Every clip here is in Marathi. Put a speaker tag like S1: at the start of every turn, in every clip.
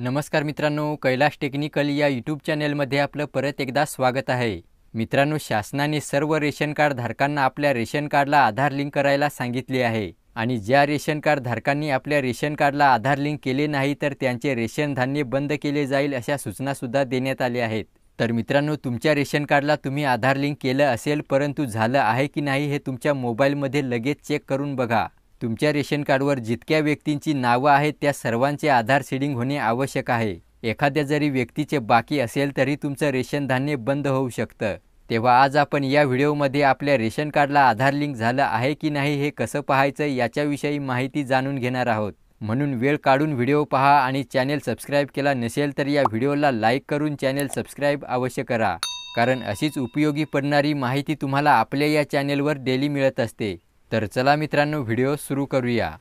S1: नमस्कार मित्रांनो कैलाश टेक्निकल या यूट्यूब चॅनेलमध्ये आपलं परत एकदा स्वागत आहे मित्रांनो शासनाने सर्व रेशन कार्ड धारकांना आपल्या रेशन कार्डला आधार लिंक करायला सांगितले आहे आणि ज्या रेशन कार्ड धारकांनी आपल्या रेशन कार्डला आधार लिंक केले नाही तर त्यांचे रेशन धान्य बंद केले जाईल अशा सूचनासुद्धा देण्यात आल्या आहेत तर मित्रांनो तुमच्या रेशन कार्डला तुम्ही आधार लिंक केलं असेल परंतु झालं आहे की नाही हे तुमच्या मोबाईलमध्ये लगेच चेक करून बघा तुमच्या रेशन कार्डवर जितक्या व्यक्तींची नावं आहेत त्या सर्वांचे आधार सीडिंग होणे आवश्यक आहे एखाद्या जरी व्यक्तीचे बाकी असेल तरी तुमचं रेशन धान्य बंद होऊ शकतं तेव्हा आज आपण या व्हिडिओमध्ये आपल्या रेशन कार्डला आधार लिंक झालं आहे की नाही हे कसं पाहायचं याच्याविषयी माहिती जाणून घेणार आहोत म्हणून वेळ काढून व्हिडिओ पहा आणि चॅनेल सबस्क्राईब केला नसेल तर या व्हिडिओला लाईक करून चॅनेल सबस्क्राईब अवश्य करा कारण अशीच उपयोगी पडणारी माहिती तुम्हाला आपल्या या चॅनेलवर डेली मिळत असते तर चला मित्रांनो व्हिडिओ सुरू करूया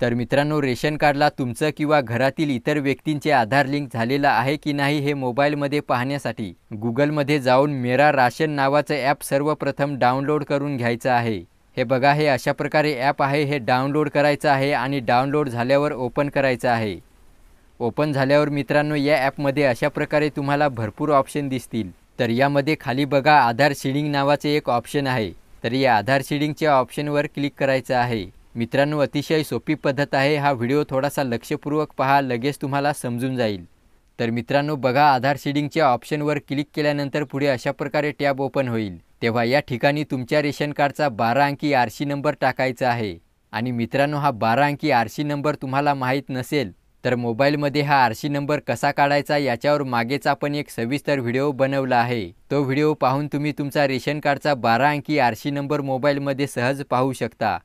S1: तर मित्रांनो रेशन कार्डला तुमचं किंवा घरातील इतर व्यक्तींचे आधार लिंक झालेलं आहे की नाही हे मोबाईलमध्ये पाहण्यासाठी गुगलमध्ये जाऊन मेरा राशन नावाचं ॲप सर्वप्रथम डाउनलोड करून घ्यायचं आहे हे बघा हे अशा प्रकारे ॲप आहे हे डाउनलोड करायचं आहे आणि डाउनलोड झाल्यावर ओपन करायचं आहे ओपन झाल्यावर मित्रांनो या ॲपमध्ये अशा प्रकारे तुम्हाला भरपूर ऑप्शन दिसतील तर यामध्ये खाली बघा आधार शिडिंग नावाचे एक ऑप्शन आहे तर या आधार शिडिंगच्या ऑप्शनवर क्लिक करायचं आहे मित्रांनो अतिशय सोपी पद्धत आहे हा व्हिडिओ थोडासा लक्षपूर्वक पहा लगेच तुम्हाला समजून जाईल तर मित्रांनो बघा आधार शिडिंगच्या ऑप्शनवर क्लिक केल्यानंतर पुढे अशा प्रकारे टॅब ओपन होईल तेव्हा या ठिकाणी तुमच्या रेशन कार्डचा बारा अंकी आरशी नंबर टाकायचा आहे आणि मित्रांनो हा बारा अंकी आरशी नंबर तुम्हाला माहीत नसेल तर मोबाईलमध्ये हा आरशी नंबर कसा काढायचा याच्यावर मागेच आपण एक सविस्तर व्हिडिओ बनवला आहे तो व्हिडिओ पाहून तुम्ही तुमचा रेशन कार्डचा बारा अंकी आरशी नंबर मोबाईलमध्ये सहज पाहू शकता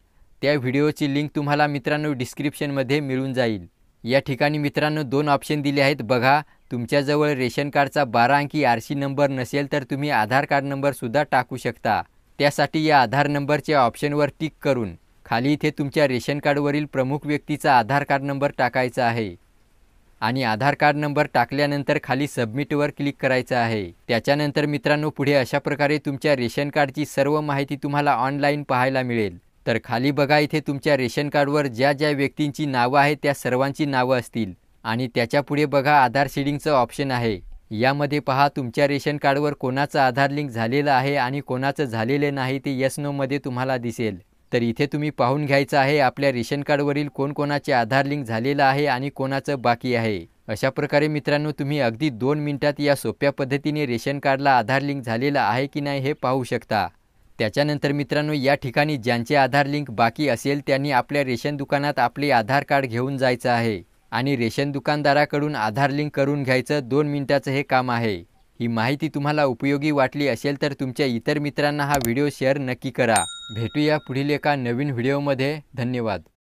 S1: त्या व्हिडिओची लिंक तुम्हाला मित्रांनो डिस्क्रिप्शनमध्ये मिळून जाईल या ठिकाणी मित्रांनो दोन ऑप्शन दिले आहेत बघा तुमच्याजवळ रेशन कार्डचा बारा अंकी आरशी नंबर नसेल तर तुम्ही आधार कार्ड नंबरसुद्धा टाकू शकता त्यासाठी या आधार नंबरच्या ऑप्शनवर टिक करून खाली इथे तुमच्या रेशन कार्डवरील प्रमुख व्यक्तीचा आधार कार्ड नंबर टाकायचा आहे आणि आधार कार्ड नंबर टाकल्यानंतर खाली सबमिटवर क्लिक करायचं आहे त्याच्यानंतर मित्रांनो पुढे अशा प्रकारे तुमच्या रेशन कार्डची सर्व माहिती तुम्हाला ऑनलाईन पाहायला मिळेल तर खाली बघा इथे तुमच्या रेशन कार्डवर ज्या ज्या व्यक्तींची नावं आहेत त्या सर्वांची नावं असतील आणि त्याच्या पुढे बघा आधार शेडिंगचं ऑप्शन आहे यामध्ये पहा तुमच्या रेशन कार्डवर कोणाचं आधार लिंक झालेलं आहे आणि कोणाचं झालेलं नाही ते यस नोमध्ये तुम्हाला दिसेल तर इथे तुम्ही पाहून घ्यायचं आहे आपल्या रेशन कार्डवरील कोणकोणाचे आधार लिंक झालेलं आहे आणि कोणाचं बाकी आहे अशा प्रकारे मित्रांनो तुम्ही अगदी दोन मिनिटात या सोप्या पद्धतीने रेशन कार्डला आधार लिंक झालेला आहे की नाही हे पाहू शकता त्याच्यानंतर मित्रांनो या ठिकाणी ज्यांचे आधार लिंक बाकी असेल त्यांनी आपल्या रेशन दुकानात आपले आधार कार्ड घेऊन जायचं आहे आणि रेशन दुकानदाराकडून आधार लिंक करून घ्यायचं दोन मिनिटाचं हे काम आहे ही माहिती तुम्हाला उपयोगी वाटली असेल तर तुमच्या इतर मित्रांना हा व्हिडिओ शेअर नक्की करा भेटूया पुढील एका नवीन व्हिडिओमध्ये धन्यवाद